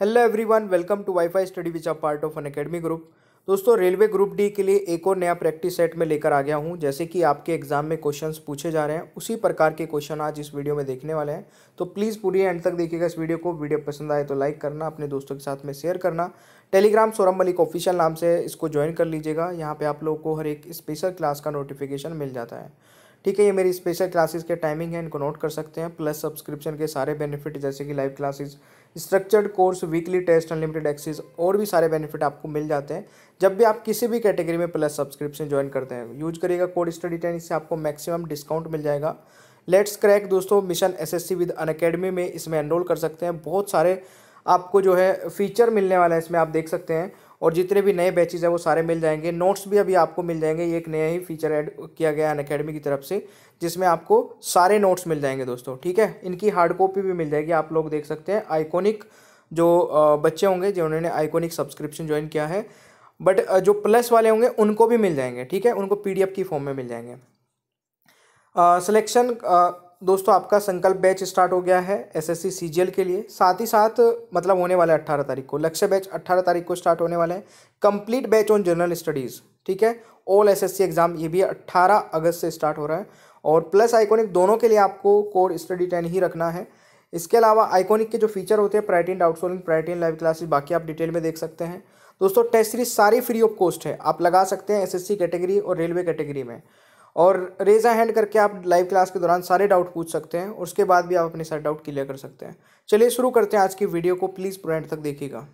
hello everyone welcome to WiFi study which are part of Unacademy group दोस्तों railway group D के लिए एक और नया प्रैक्टिस सेट में लेकर आ गया हूं जैसे कि आपके एग्जाम में क्वेश्चंस पूछे जा रहे हैं उसी प्रकार के क्वेश्चन आज इस वीडियो में देखने वाले हैं तो प्लीज़ पूरी एंड तक देखिएगा इस वीडियो को वीडियो पसंद आए तो लाइक करना अपने दोस्तों के साथ में शेयर करना टेलीग्राम सोरम मलिक ऑफिशियल नाम से इसको ज्वाइन कर लीजिएगा यहाँ पर आप लोगों को हर एक स्पेशल क्लास का नोटिफिकेशन मिल जाता है ठीक है ये मेरी स्पेशल क्लासेस के टाइमिंग है इनको नोट कर सकते हैं प्लस सब्सक्रिप्शन के सारे बेनिफिट जैसे कि live classes structured course weekly test unlimited access और भी सारे बेनिफिट आपको मिल जाते हैं जब भी आप किसी भी कैटेगरी में प्लस सब्सक्रिप्शन ज्वाइन करते हैं यूज करिएगा कोड स्टडी टेन इससे आपको मैक्सिमम डिस्काउंट मिल जाएगा लेट्स क्रैक दोस्तों mission SSC with Unacademy में इसमें एनरोल कर सकते हैं बहुत सारे आपको जो है फीचर मिलने वाला है इसमें आप देख सकते हैं और जितने भी नए बैचेज हैं वो सारे मिल जाएंगे नोट्स भी अभी आपको मिल जाएंगे ये एक नया ही फीचर ऐड किया गया है अकेडमी की तरफ से जिसमें आपको सारे नोट्स मिल जाएंगे दोस्तों ठीक है इनकी हार्ड कॉपी भी मिल जाएगी आप लोग देख सकते हैं आइकोनिक जो बच्चे होंगे जिन्होंने आइकोनिक सब्सक्रिप्शन ज्वाइन किया है बट जो प्लस वाले होंगे उनको भी मिल जाएंगे ठीक है उनको पी की फॉर्म में मिल जाएंगे सिलेक्शन दोस्तों आपका संकल्प बैच स्टार्ट हो गया है एसएससी सीजीएल के लिए साथ ही साथ मतलब होने वाला है अट्ठारह तारीख को लक्ष्य बैच अट्ठारह तारीख को स्टार्ट होने वाला है complete batch on general studies ठीक है ऑल एसएससी एग्ज़ाम ये भी अट्ठारह अगस्त से स्टार्ट हो रहा है और प्लस आइकोनिक दोनों के लिए आपको कोर स्टडी टेन ही रखना है इसके अलावा आइकोनिक के जो फीचर होते हैं प्राइटिन डाउट सोलिंग प्राइटिन लाइव क्लासेस बाकी आप डिटेल में देख सकते हैं दोस्तों टेस्ट सीरीज सारी फ्री ऑफ कॉस्ट है आप लगा सकते हैं एस कैटेगरी और रेलवे कैटेगरी में और रेज हैंड करके आप लाइव क्लास के दौरान सारे डाउट पूछ सकते हैं उसके बाद भी आप अपने सारे डाउट क्लियर कर सकते हैं चलिए शुरू करते हैं आज की वीडियो को प्लीज़ पूरा एंड तक देखिएगा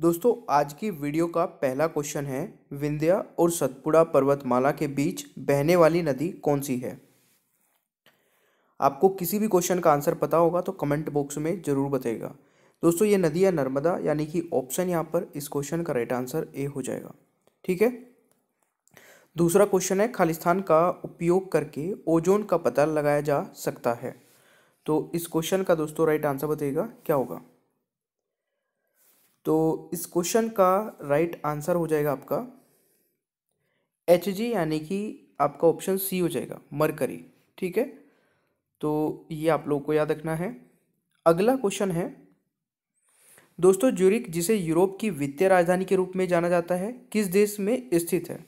दोस्तों आज की वीडियो का पहला क्वेश्चन है विंध्या और सतपुड़ा पर्वतमाला के बीच बहने वाली नदी कौन सी है आपको किसी भी क्वेश्चन का आंसर पता होगा तो कमेंट बॉक्स में ज़रूर बताइएगा दोस्तों ये नदी है नर्मदा यानी कि ऑप्शन यहाँ पर इस क्वेश्चन का राइट आंसर ए हो जाएगा ठीक है दूसरा क्वेश्चन है खालिस्तान का उपयोग करके ओजोन का पता लगाया जा सकता है तो इस क्वेश्चन का दोस्तों राइट आंसर बताइएगा क्या होगा तो इस क्वेश्चन का राइट आंसर हो जाएगा आपका एच जी यानी कि आपका ऑप्शन सी हो जाएगा मरकरी ठीक है तो ये आप लोगों को याद रखना है अगला क्वेश्चन है दोस्तों ज्यूरिक जिसे यूरोप की वित्तीय राजधानी के रूप में जाना जाता है किस देश में स्थित है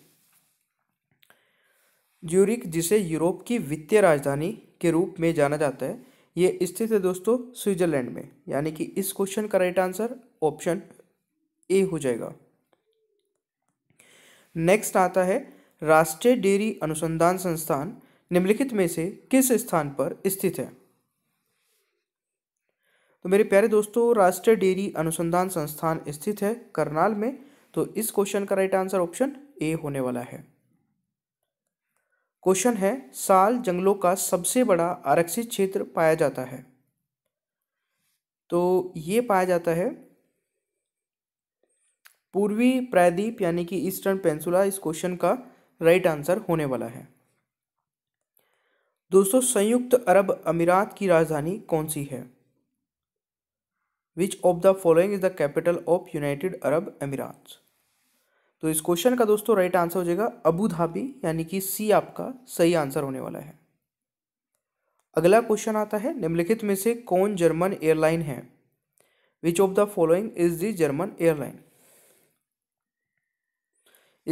ज्यूरिक जिसे यूरोप की वित्तीय राजधानी के रूप में जाना जाता है ये स्थित है दोस्तों स्विट्जरलैंड में यानी कि इस क्वेश्चन का राइट आंसर ऑप्शन ए हो जाएगा नेक्स्ट आता है राष्ट्रीय डेयरी अनुसंधान संस्थान निम्नलिखित में से किस स्थान पर स्थित है तो मेरे प्यारे दोस्तों राष्ट्रीय डेयरी अनुसंधान संस्थान स्थित है करनाल में तो इस क्वेश्चन का राइट आंसर ऑप्शन ए होने वाला है क्वेश्चन है साल जंगलों का सबसे बड़ा आरक्षित क्षेत्र पाया जाता है तो ये पाया जाता है पूर्वी प्रायद्वीप यानी कि ईस्टर्न पेंसुला इस क्वेश्चन का राइट आंसर होने वाला है दोस्तों संयुक्त अरब अमीरात की राजधानी कौन सी है which of the following is the capital of United Arab Emirates तो इस क्वेश्चन का दोस्तों राइट आंसर हो जाएगा अबू धाबी यानी कि सी आपका सही आंसर होने वाला है अगला क्वेश्चन आता है निम्नलिखित में से कौन जर्मन एयरलाइन है which of the following is the German airline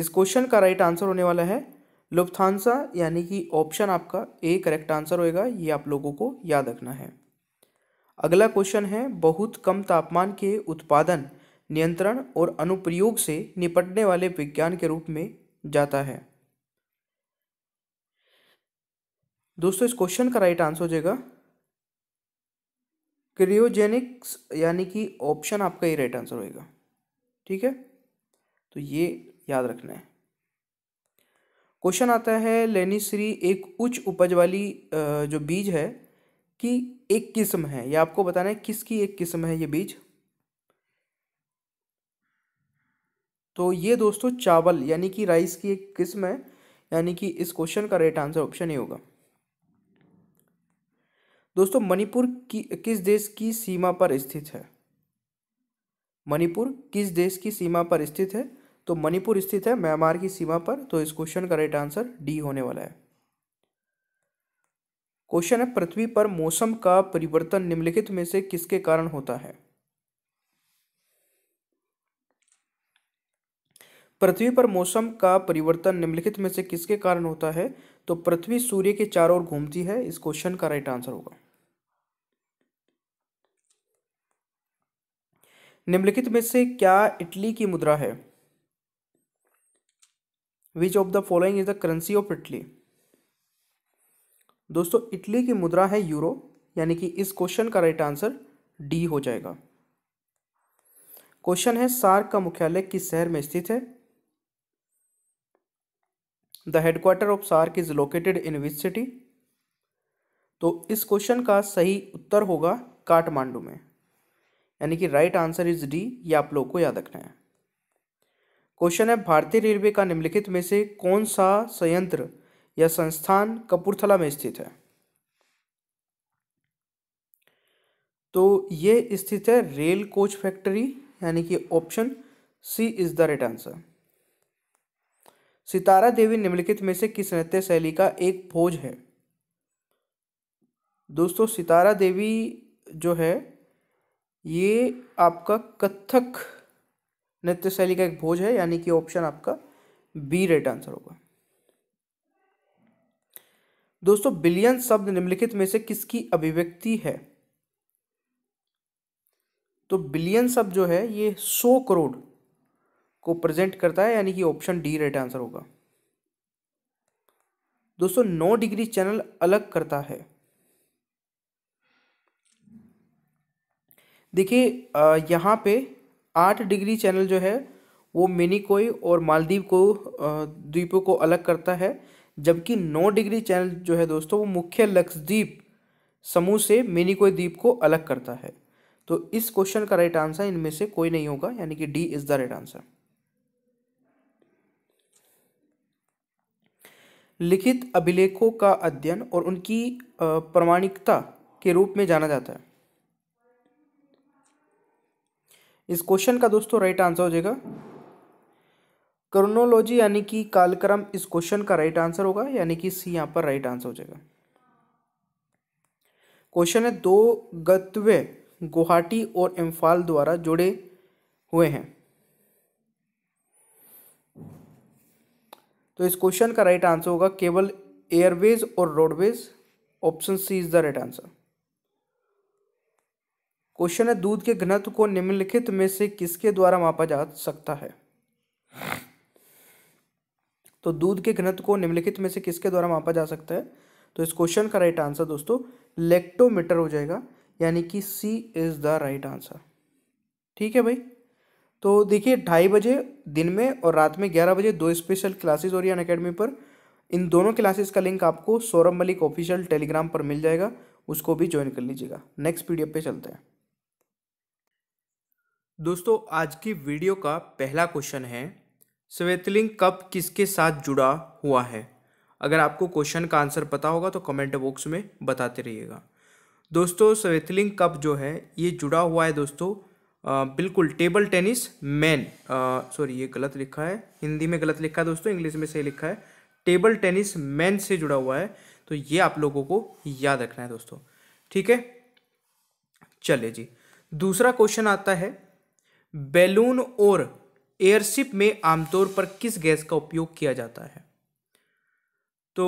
इस क्वेश्चन का राइट आंसर होने वाला है लुप्थानसा यानी कि ऑप्शन आपका ए करेक्ट आंसर होएगा ये आप लोगों को याद रखना है अगला क्वेश्चन है बहुत कम तापमान के उत्पादन नियंत्रण और अनुप्रयोग से निपटने वाले विज्ञान के रूप में जाता है दोस्तों इस क्वेश्चन का राइट आंसर हो जाएगा क्रियोजेनिक्स यानी कि ऑप्शन आपका ये राइट आंसर होएगा ठीक है तो ये याद रखना है क्वेश्चन आता है लेनिसरी एक उच्च उपज वाली जो बीज है कि एक किस्म है या आपको बताना है किसकी एक किस्म है ये बीज तो ये दोस्तों चावल यानी कि राइस की एक किस्म है यानी कि इस क्वेश्चन का राइट आंसर ऑप्शन ही होगा दोस्तों मणिपुर की किस देश की सीमा पर स्थित है मणिपुर किस देश की सीमा पर स्थित है तो मणिपुर स्थित है म्यांमार की सीमा पर तो इस क्वेश्चन का राइट आंसर डी होने वाला है क्वेश्चन है पृथ्वी पर मौसम का परिवर्तन निम्नलिखित में से किसके कारण होता है पृथ्वी पर मौसम का परिवर्तन निम्नलिखित में से किसके कारण होता है तो पृथ्वी सूर्य के चारों ओर घूमती है इस क्वेश्चन का राइट आंसर होगा निम्नलिखित में से क्या इटली की मुद्रा है which of the following is the currency of Italy दोस्तों इटली की मुद्रा है यूरो यानी कि इस क्वेश्चन का राइट आंसर डी हो जाएगा क्वेश्चन है सार्क का मुख्यालय किस शहर में स्थित है the headquarter of SAARC is located in which city तो इस क्वेश्चन का सही उत्तर होगा काठमांडू में यानी कि राइट आंसर इज डी ये आप लोग को याद रखना है क्वेश्चन है भारतीय रेलवे का निम्नलिखित में से कौन सा संयंत्र या संस्थान कपूरथला में स्थित है तो ये स्थित है रेल कोच फैक्ट्री यानी कि option C is the right answer Sitara Devi निम्नलिखित में से किस नृत्य शैली का एक भोज है दोस्तों सितारा देवी जो है ये आपका कथक नृत्य शैली का एक भोज है यानी कि ऑप्शन आपका बी राइट आंसर होगा दोस्तों बिलियन शब्द निम्नलिखित में से किसकी अभिव्यक्ति है तो बिलियन शब्द जो है ये सौ करोड़ को प्रेजेंट करता है यानी कि ऑप्शन डी राइट आंसर होगा दोस्तों नौ डिग्री चैनल अलग करता है देखिए यहाँ पे आठ डिग्री चैनल जो है वो मिनिकोई और मालदीव को द्वीपों को अलग करता है जबकि नौ डिग्री चैनल जो है दोस्तों वो मुख्य लक्षद्वीप समूह से मिनिकोई द्वीप को अलग करता है तो इस क्वेश्चन का राइट आंसर इनमें से कोई नहीं होगा यानी कि D is the right answer लिखित अभिलेखों का अध्ययन और उनकी प्रमाणिकता के रूप में जाना जाता है इस क्वेश्चन का दोस्तों राइट आंसर हो जाएगा क्रोनोलॉजी यानी कि कालक्रम इस क्वेश्चन का राइट आंसर होगा यानी कि सी यहां पर राइट आंसर हो जाएगा क्वेश्चन है दो गतवे गुवाहाटी और इम्फाल द्वारा जुड़े हुए हैं तो इस क्वेश्चन का राइट आंसर होगा केवल एयरवेज और roadways option C is the right answer question है दूध के घनत्व को निम्नलिखित में से किसके द्वारा मापा जा सकता है तो दूध के घनत्व को निम्नलिखित में से किसके द्वारा मापा जा सकता है तो इस क्वेश्चन का राइट आंसर दोस्तों लेक्टोमीटर हो जाएगा यानी कि C is the right answer ठीक है भाई तो देखिए ढाई बजे दिन में और रात में ग्यारह बजे दो स्पेशल क्लासेस और यान अकेडमी पर इन दोनों क्लासेस का लिंक आपको सौरभ मलिक ऑफिशियल टेलीग्राम पर मिल जाएगा उसको भी ज्वाइन कर लीजिएगा नेक्स्ट पीडीएफ पे चलते हैं दोस्तों आज की वीडियो का पहला क्वेश्चन है श्वेतलिंग कप किसके साथ जुड़ा हुआ है अगर आपको क्वेश्चन का आंसर पता होगा तो कमेंट बॉक्स में बताते रहिएगा दोस्तों श्वेतलिंग कप जो है ये जुड़ा हुआ है दोस्तों बिल्कुल टेबल टेनिस मैन सॉरी ये गलत लिखा है हिंदी में गलत लिखा है दोस्तों इंग्लिश में सही लिखा है टेबल टेनिस मैन से जुड़ा हुआ है तो ये आप लोगों को याद रखना है दोस्तों ठीक है चले जी दूसरा क्वेश्चन आता है बैलून और एयरशिप में आमतौर पर किस गैस का उपयोग किया जाता है तो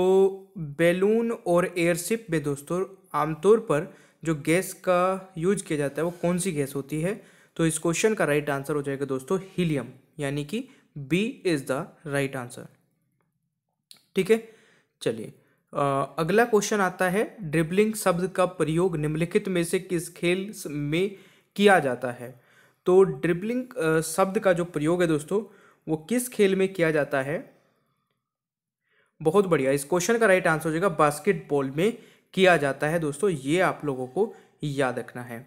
बैलून और एयरशिप में दोस्तों आमतौर पर जो गैस का यूज किया जाता है वो कौन सी गैस होती है तो इस क्वेश्चन का राइट आंसर हो जाएगा दोस्तों हीलियम यानी कि B is the right answer ठीक है चलिए अगला क्वेश्चन आता है ड्रिबलिंग शब्द का प्रयोग निम्नलिखित में से किस खेल में किया जाता है तो ड्रिबलिंग शब्द का जो प्रयोग है दोस्तों वो किस खेल में किया जाता है बहुत बढ़िया इस क्वेश्चन का राइट आंसर हो जाएगा बास्केटबॉल में किया जाता है दोस्तों ये आप लोगों को याद रखना है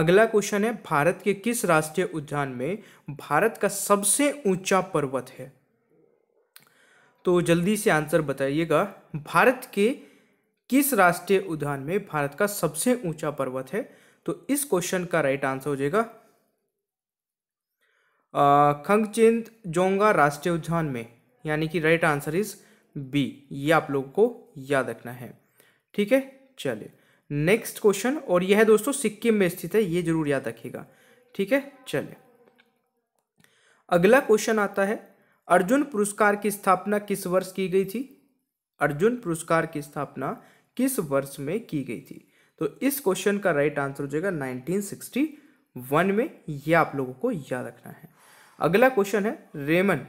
अगला क्वेश्चन है भारत के किस राष्ट्रीय उद्यान में भारत का सबसे ऊंचा पर्वत है तो जल्दी से आंसर बताइएगा भारत के किस राष्ट्रीय उद्यान में भारत का सबसे ऊंचा पर्वत है तो इस क्वेश्चन का राइट आंसर हो जाएगा खंगचिंद जोंगा राष्ट्रीय उद्यान में यानी कि राइट आंसर इज बी ये आप लोग को याद रखना है ठीक है चलिए नेक्स्ट क्वेश्चन और यह है दोस्तों सिक्किम में स्थित है ये जरूर याद रखिएगा ठीक है चलिए अगला क्वेश्चन आता है अर्जुन पुरस्कार की स्थापना किस वर्ष की गई थी अर्जुन पुरस्कार की स्थापना किस वर्ष में की गई थी तो इस क्वेश्चन का राइट आंसर हो जाएगा 1961 में यह आप लोगों को याद रखना है अगला क्वेश्चन है रेमन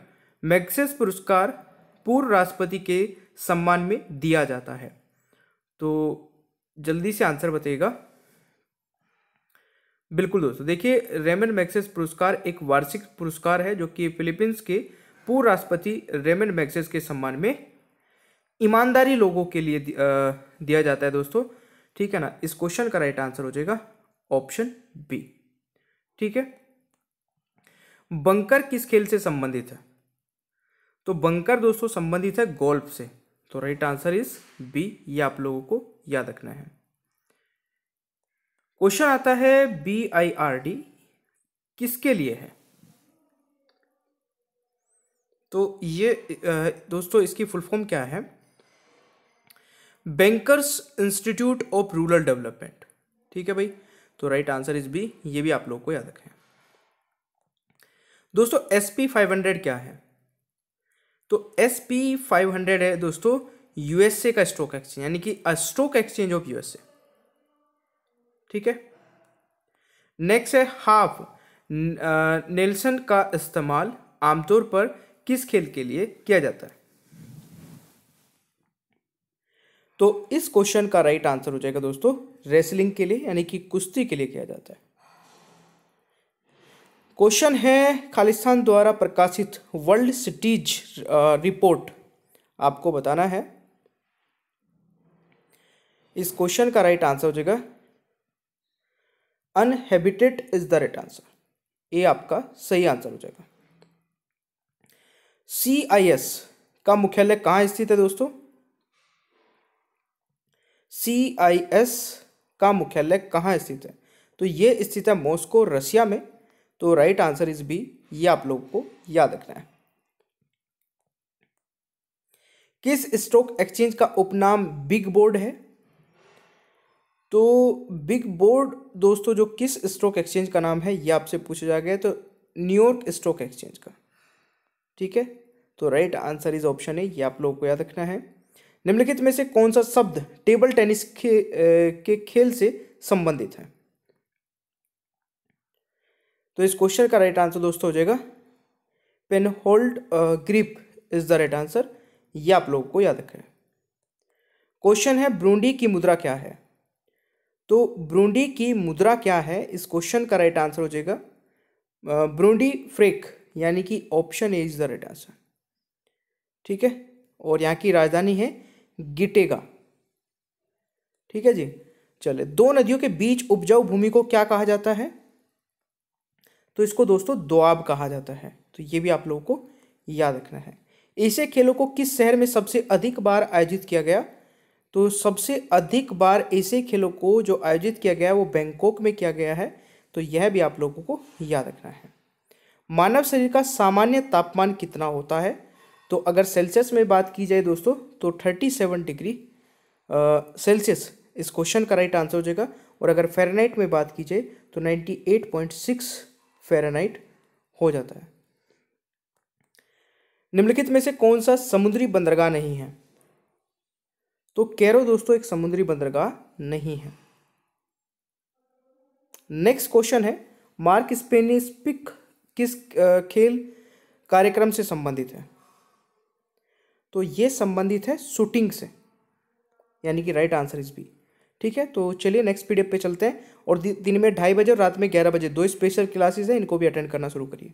मैक्सेस पुरस्कार पूर्व राष्ट्रपति के सम्मान में दिया जाता है तो जल्दी से आंसर बताइएगा बिल्कुल दोस्तों देखिए रेमन मैक्सेस पुरस्कार एक वार्षिक पुरस्कार है जो कि फिलीपींस के पूर्व राष्ट्रपति रेमन मैक्सेस के सम्मान में ईमानदारी लोगों के लिए दिया जाता है दोस्तों ठीक है ना इस क्वेश्चन का राइट आंसर हो जाएगा ऑप्शन बी ठीक है बंकर किस खेल से संबंधित है तो बंकर दोस्तों संबंधित है गोल्फ से तो राइट आंसर इज बी ये आप लोगों को याद रखना है क्वेश्चन आता है बी आई आर डी किसके लिए है तो ये दोस्तों इसकी फुल फॉर्म क्या है bankers institute of rural development ठीक है भाई तो राइट आंसर इज बी ये भी आप लोगों को याद रखें दोस्तों एस पी फाइव हंड्रेड क्या है तो एस पी फाइव हंड्रेड है दोस्तों यूएसए का स्टॉक एक्सचेंज यानी कि स्टॉक एक्सचेंज ऑफ यूएसए ठीक है नेक्स्ट है हाफ नेल्सन uh, का इस्तेमाल आमतौर पर किस खेल के लिए किया जाता है तो इस क्वेश्चन का राइट आंसर हो जाएगा दोस्तों रेसलिंग के लिए यानी कि कुश्ती के लिए किया जाता है क्वेश्चन है खालिस्तान द्वारा प्रकाशित वर्ल्ड सिटीज रिपोर्ट आपको बताना है इस क्वेश्चन का राइट आंसर हो जाएगा uninhabited is the right answer ये आपका सही आंसर हो जाएगा सी आई एस का मुख्यालय कहां स्थित है दोस्तों सी आई एस का मुख्यालय कहां स्थित है तो ये स्थित है मॉस्को रशिया में तो राइट आंसर इज बी ये आप लोगों को याद रखना है किस स्टॉक एक्सचेंज का उपनाम बिग बोर्ड है तो बिग बोर्ड दोस्तों जो किस स्टॉक एक्सचेंज का नाम है ये आपसे पूछा जा गया तो न्यूयॉर्क स्टॉक एक्सचेंज का ठीक है तो राइट आंसर इज ऑप्शन है ये आप लोगों को याद रखना है निम्नलिखित में से कौन सा शब्द टेबल टेनिस खे, के खेल से संबंधित है तो इस क्वेश्चन का राइट आंसर दोस्तों हो जाएगा pen hold grip is the right answer ये आप लोगों को याद रखें क्वेश्चन है ब्रूंडी की मुद्रा क्या है तो ब्रूंडी की मुद्रा क्या है इस क्वेश्चन का राइट आंसर हो जाएगा ब्रूंडी फ्रेक यानी कि option A is the right answer ठीक है और यहाँ की राजधानी है गिटेगा ठीक है जी चले दो नदियों के बीच उपजाऊ भूमि को क्या कहा जाता है तो इसको दोस्तों दोआब कहा जाता है तो ये भी आप लोगों को याद रखना है ऐसे खेलों को किस शहर में सबसे अधिक बार आयोजित किया गया तो सबसे अधिक बार ऐसे खेलों को जो आयोजित किया गया है वो बैंकॉक में किया गया है तो यह भी आप लोगों को याद रखना है मानव शरीर का सामान्य तापमान कितना होता है तो अगर सेल्सियस में बात की जाए दोस्तों तो थर्टी सेवन डिग्री सेल्सियस इस क्वेश्चन का राइट आंसर हो जाएगा और अगर फेरानाइट में बात की जाए तो ninety eight point six Fahrenheit हो जाता है निम्नलिखित में से कौन सा समुद्री बंदरगाह नहीं है तो कैरो दोस्तों एक समुद्री बंदरगाह नहीं है नेक्स्ट क्वेश्चन है मार्क स्पेनिस पिक किस खेल कार्यक्रम से संबंधित है तो ये संबंधित है शूटिंग से यानी कि राइट आंसर इज बी ठीक है तो चलिए नेक्स्ट पीडीएफ पे चलते हैं और दिन में ढाई बजे और रात में ग्यारह बजे दो स्पेशल क्लासेस हैं इनको भी अटेंड करना शुरू करिए